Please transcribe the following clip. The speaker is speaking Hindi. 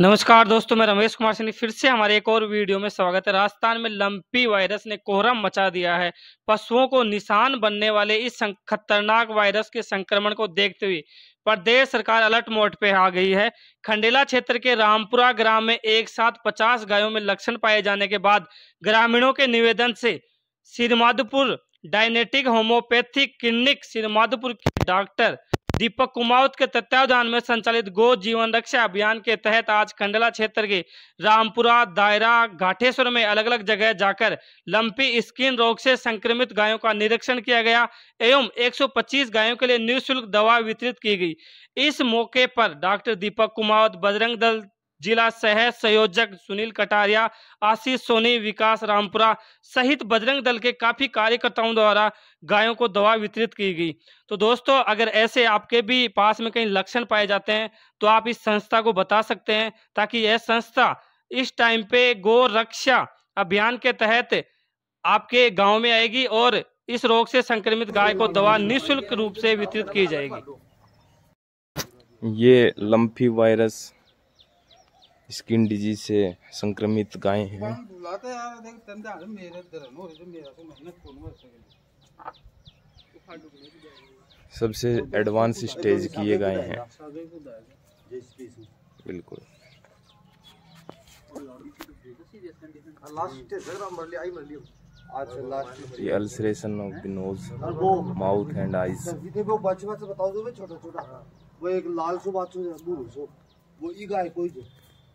नमस्कार दोस्तों मैं रमेश कुमार सिंह फिर से हमारे एक और वीडियो में स्वागत है राजस्थान में लंपी वायरस ने कोहरम मचा दिया है पशुओं को निशान बनने वाले इस खतरनाक वायरस के संक्रमण को देखते हुए प्रदेश सरकार अलर्ट मोड पे आ गई है खंडेला क्षेत्र के रामपुरा ग्राम में एक साथ पचास गायों में लक्षण पाए जाने के बाद ग्रामीणों के निवेदन से सिरमाधपुर डायनेटिक होम्योपैथिक क्लिनिक सिरमाधपुर के डॉक्टर दीपक कुमावत के तत्वावधान में संचालित गो जीवन रक्षा अभियान के तहत आज खंडला क्षेत्र के रामपुरा दायरा घाटेश्वर में अलग अलग जगह जाकर लंपी स्किन रोग से संक्रमित गायों का निरीक्षण किया गया एवं 125 गायों के लिए निःशुल्क दवा वितरित की गई इस मौके पर डॉक्टर दीपक कुमावत बजरंग दल जिला सह संयोजक सुनील कटारिया आशीष सोनी विकास रामपुरा सहित बजरंग दल के काफी कार्यकर्ताओं द्वारा गायों को दवा वितरित की गई तो दोस्तों अगर ऐसे आपके भी पास में कहीं लक्षण पाए जाते हैं तो आप इस संस्था को बता सकते हैं ताकि यह संस्था इस टाइम पे गो रक्षा अभियान के तहत आपके गाँव में आएगी और इस रोग से संक्रमित गाय को दवा निःशुल्क रूप से वितरित की जाएगी ये लम्फी वायरस स्किन डिजीज से संक्रमित गाय हैं तो सबसे एडवांस स्टेज की ये गाय हैं बिल्कुल हाँ, ये ulceration of the nose mouth and eyes वो बच्चे बताओ छोटा छोटा हाँ। वो एक लाल सो बात वो ई गाय कोई